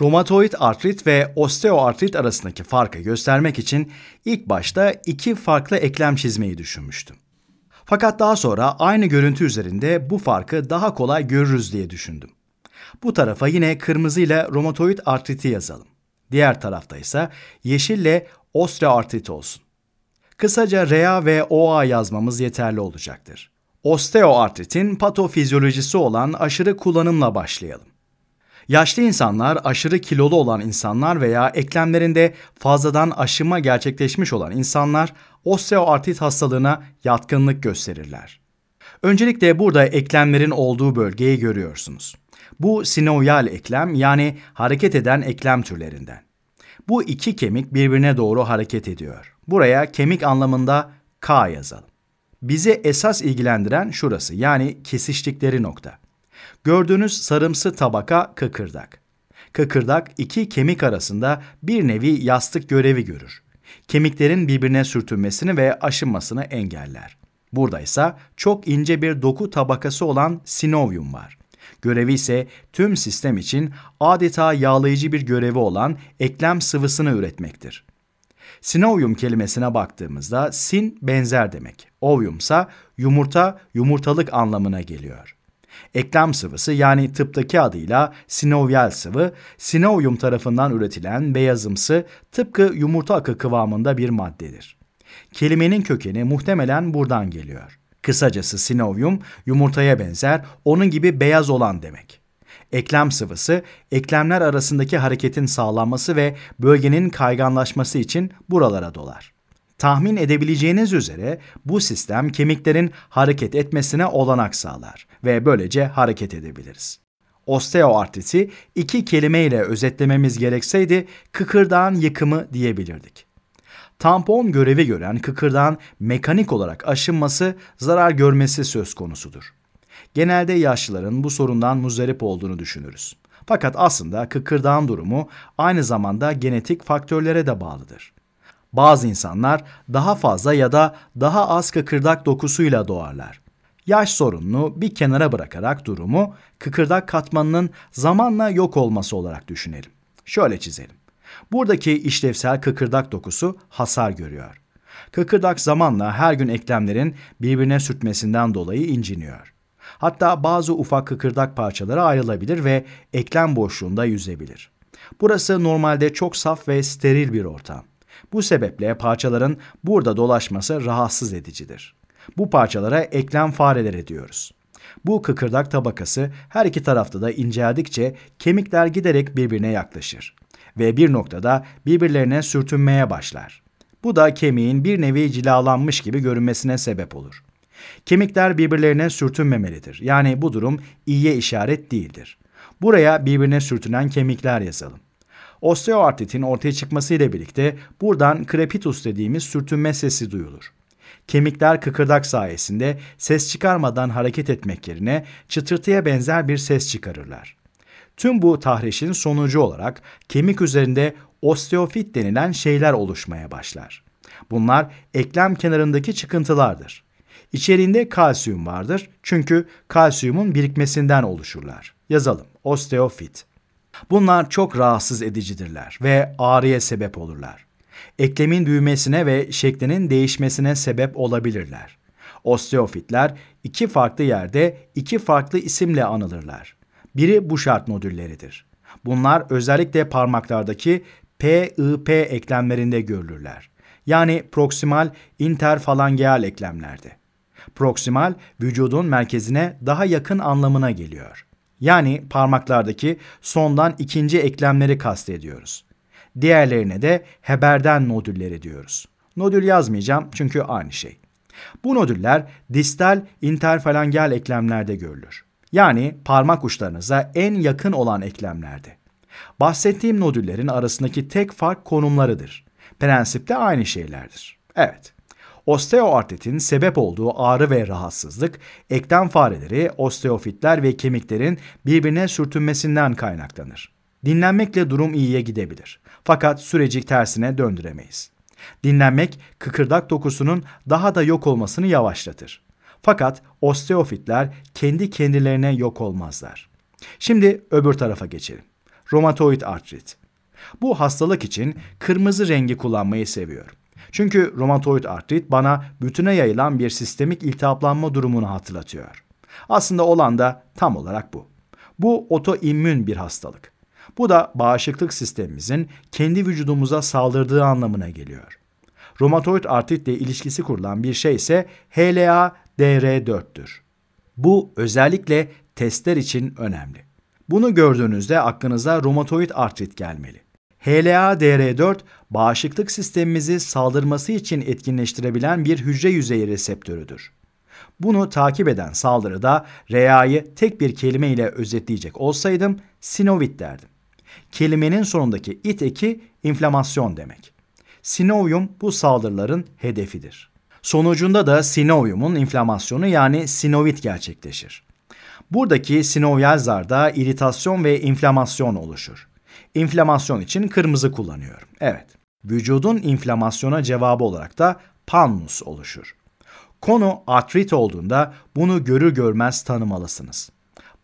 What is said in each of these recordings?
Romatoid artrit ve osteoartrit arasındaki farkı göstermek için ilk başta iki farklı eklem çizmeyi düşünmüştüm. Fakat daha sonra aynı görüntü üzerinde bu farkı daha kolay görürüz diye düşündüm. Bu tarafa yine kırmızı ile romatoid artriti yazalım. Diğer tarafta ise yeşille osteoartrit olsun. Kısaca RA ve OA yazmamız yeterli olacaktır. Osteoartritin patofizyolojisi olan aşırı kullanımla başlayalım. Yaşlı insanlar, aşırı kilolu olan insanlar veya eklemlerinde fazladan aşınma gerçekleşmiş olan insanlar osteoartrit hastalığına yatkınlık gösterirler. Öncelikle burada eklemlerin olduğu bölgeyi görüyorsunuz. Bu sinoyal eklem yani hareket eden eklem türlerinden. Bu iki kemik birbirine doğru hareket ediyor. Buraya kemik anlamında K yazalım. Bizi esas ilgilendiren şurası yani kesiştikleri nokta. Gördüğünüz sarımsı tabaka kıkırdak. Kıkırdak iki kemik arasında bir nevi yastık görevi görür. Kemiklerin birbirine sürtünmesini ve aşınmasını engeller. Burada ise çok ince bir doku tabakası olan sinovyum var. Görevi ise tüm sistem için adeta yağlayıcı bir görevi olan eklem sıvısını üretmektir. Sinovyum kelimesine baktığımızda sin benzer demek. Ovyum ise yumurta, yumurtalık anlamına geliyor. Eklem sıvısı yani tıptaki adıyla sinovyal sıvı, sinovyum tarafından üretilen beyazımsı tıpkı yumurta akı kıvamında bir maddedir. Kelimenin kökeni muhtemelen buradan geliyor. Kısacası sinovyum yumurtaya benzer, onun gibi beyaz olan demek. Eklem sıvısı, eklemler arasındaki hareketin sağlanması ve bölgenin kayganlaşması için buralara dolar. Tahmin edebileceğiniz üzere bu sistem kemiklerin hareket etmesine olanak sağlar ve böylece hareket edebiliriz. Osteoartriti iki kelimeyle özetlememiz gerekseydi kıkırdağın yıkımı diyebilirdik. Tampon görevi gören kıkırdağın mekanik olarak aşınması, zarar görmesi söz konusudur. Genelde yaşlıların bu sorundan muzdarip olduğunu düşünürüz. Fakat aslında kıkırdağın durumu aynı zamanda genetik faktörlere de bağlıdır. Bazı insanlar daha fazla ya da daha az kıkırdak dokusuyla doğarlar. Yaş sorununu bir kenara bırakarak durumu kıkırdak katmanının zamanla yok olması olarak düşünelim. Şöyle çizelim. Buradaki işlevsel kıkırdak dokusu hasar görüyor. Kıkırdak zamanla her gün eklemlerin birbirine sürtmesinden dolayı inciniyor. Hatta bazı ufak kıkırdak parçaları ayrılabilir ve eklem boşluğunda yüzebilir. Burası normalde çok saf ve steril bir ortam. Bu sebeple parçaların burada dolaşması rahatsız edicidir. Bu parçalara eklem fareleri diyoruz. Bu kıkırdak tabakası her iki tarafta da inceldikçe kemikler giderek birbirine yaklaşır ve bir noktada birbirlerine sürtünmeye başlar. Bu da kemiğin bir nevi cilalanmış gibi görünmesine sebep olur. Kemikler birbirlerine sürtünmemelidir. Yani bu durum iyiye işaret değildir. Buraya birbirine sürtünen kemikler yazalım. Osteoartritin ortaya çıkması ile birlikte buradan krepitus dediğimiz sürtünme sesi duyulur. Kemikler kıkırdak sayesinde ses çıkarmadan hareket etmek yerine çıtırtıya benzer bir ses çıkarırlar. Tüm bu tahrişin sonucu olarak kemik üzerinde osteofit denilen şeyler oluşmaya başlar. Bunlar eklem kenarındaki çıkıntılardır. İçerinde kalsiyum vardır çünkü kalsiyumun birikmesinden oluşurlar. Yazalım osteofit. Bunlar çok rahatsız edicidirler ve ağrıya sebep olurlar. Eklemin büyümesine ve şeklinin değişmesine sebep olabilirler. Osteofitler iki farklı yerde iki farklı isimle anılırlar. Biri bu şart nodülleridir. Bunlar özellikle parmaklardaki PIP eklemlerinde görülürler. Yani proksimal interfalangeal eklemlerde. Proksimal vücudun merkezine daha yakın anlamına geliyor yani parmaklardaki sondan ikinci eklemleri kastediyoruz. Diğerlerine de Heberden nodülleri diyoruz. Nodül yazmayacağım çünkü aynı şey. Bu nodüller distal interfalangeal eklemlerde görülür. Yani parmak uçlarınıza en yakın olan eklemlerde. Bahsettiğim nodüllerin arasındaki tek fark konumlarıdır. Prensipte aynı şeylerdir. Evet. Osteoartritin sebep olduğu ağrı ve rahatsızlık, eklem fareleri, osteofitler ve kemiklerin birbirine sürtünmesinden kaynaklanır. Dinlenmekle durum iyiye gidebilir. Fakat süreci tersine döndüremeyiz. Dinlenmek kıkırdak dokusunun daha da yok olmasını yavaşlatır. Fakat osteofitler kendi kendilerine yok olmazlar. Şimdi öbür tarafa geçelim. Romatoid artrit. Bu hastalık için kırmızı rengi kullanmayı seviyorum. Çünkü romatoid artrit bana bütüne yayılan bir sistemik iltihaplanma durumunu hatırlatıyor. Aslında olan da tam olarak bu. Bu otoimmün bir hastalık. Bu da bağışıklık sistemimizin kendi vücudumuza saldırdığı anlamına geliyor. Romatoid artritle ilişkisi kurulan bir şey ise HLA-DR4'tür. Bu özellikle testler için önemli. Bunu gördüğünüzde aklınıza romatoid artrit gelmeli. HLA-DR4 bağışıklık sistemimizi saldırması için etkinleştirebilen bir hücre yüzeyi reseptörüdür. Bunu takip eden saldırıda RA'yı tek bir kelime ile özetleyecek olsaydım sinovit derdim. Kelimenin sonundaki it eki inflamasyon demek. Sinovyum bu saldırıların hedefidir. Sonucunda da sinovyumun inflamasyonu yani sinovit gerçekleşir. Buradaki sinovyal zarda iritasyon ve inflamasyon oluşur. Inflamasyon için kırmızı kullanıyorum. Evet, vücudun inflamasyona cevabı olarak da pannus oluşur. Konu artrit olduğunda bunu görür görmez tanımalısınız.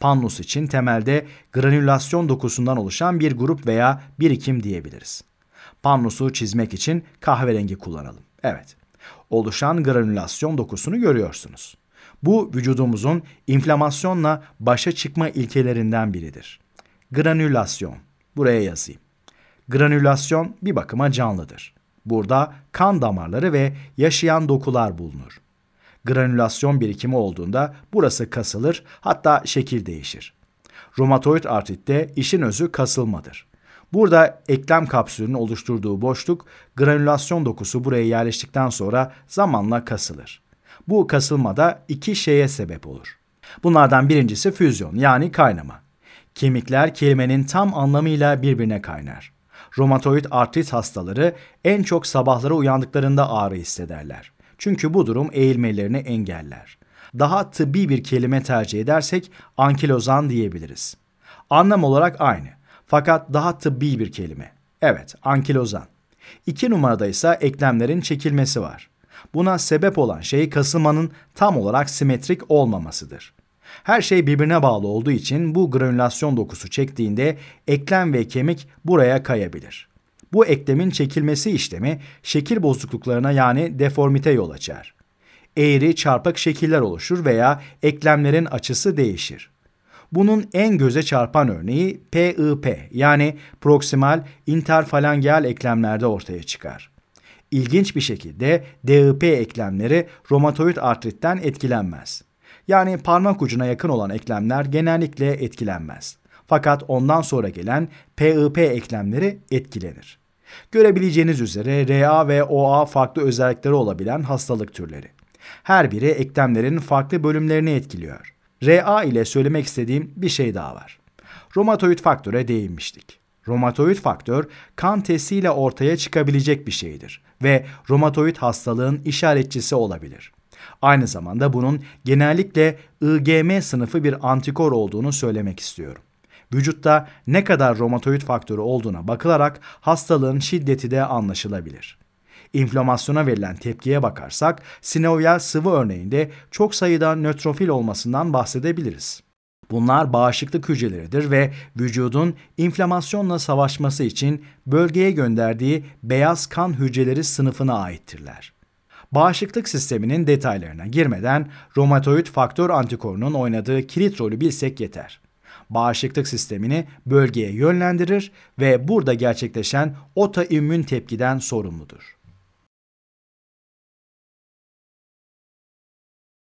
Pannus için temelde granülasyon dokusundan oluşan bir grup veya birikim diyebiliriz. Pannus'u çizmek için kahverengi kullanalım. Evet, oluşan granülasyon dokusunu görüyorsunuz. Bu vücudumuzun inflamasyonla başa çıkma ilkelerinden biridir. Granülasyon Buraya yazayım. Granülasyon bir bakıma canlıdır. Burada kan damarları ve yaşayan dokular bulunur. Granülasyon birikimi olduğunda burası kasılır hatta şekil değişir. Romatoid artritte işin özü kasılmadır. Burada eklem kapsülünün oluşturduğu boşluk granülasyon dokusu buraya yerleştikten sonra zamanla kasılır. Bu kasılmada iki şeye sebep olur. Bunlardan birincisi füzyon yani kaynama. Kemikler kelimenin tam anlamıyla birbirine kaynar. Romatoid artrit hastaları en çok sabahlara uyandıklarında ağrı hissederler. Çünkü bu durum eğilmelerini engeller. Daha tıbbi bir kelime tercih edersek ankilozan diyebiliriz. Anlam olarak aynı fakat daha tıbbi bir kelime. Evet, ankilozan. İki numarada ise eklemlerin çekilmesi var. Buna sebep olan şey kasılmanın tam olarak simetrik olmamasıdır. Her şey birbirine bağlı olduğu için bu granülasyon dokusu çektiğinde eklem ve kemik buraya kayabilir. Bu eklemin çekilmesi işlemi şekil bozukluklarına yani deformite yol açar. Eğri çarpık şekiller oluşur veya eklemlerin açısı değişir. Bunun en göze çarpan örneği PIP yani proksimal interfalangeal eklemlerde ortaya çıkar. İlginç bir şekilde DIP eklemleri romatoid artritten etkilenmez yani parmak ucuna yakın olan eklemler genellikle etkilenmez. Fakat ondan sonra gelen PIP eklemleri etkilenir. Görebileceğiniz üzere RA ve OA farklı özellikleri olabilen hastalık türleri. Her biri eklemlerin farklı bölümlerini etkiliyor. RA ile söylemek istediğim bir şey daha var. Romatoid faktöre değinmiştik. Romatoid faktör kan testiyle ortaya çıkabilecek bir şeydir ve romatoid hastalığın işaretçisi olabilir. Aynı zamanda bunun genellikle IgM sınıfı bir antikor olduğunu söylemek istiyorum. Vücutta ne kadar romatoid faktörü olduğuna bakılarak hastalığın şiddeti de anlaşılabilir. İnflamasyona verilen tepkiye bakarsak sinovial sıvı örneğinde çok sayıda nötrofil olmasından bahsedebiliriz. Bunlar bağışıklık hücreleridir ve vücudun inflamasyonla savaşması için bölgeye gönderdiği beyaz kan hücreleri sınıfına aittirler. Bağışıklık sisteminin detaylarına girmeden romatoid faktör antikorunun oynadığı kilit rolü bilsek yeter. Bağışıklık sistemini bölgeye yönlendirir ve burada gerçekleşen otoimmün tepkiden sorumludur.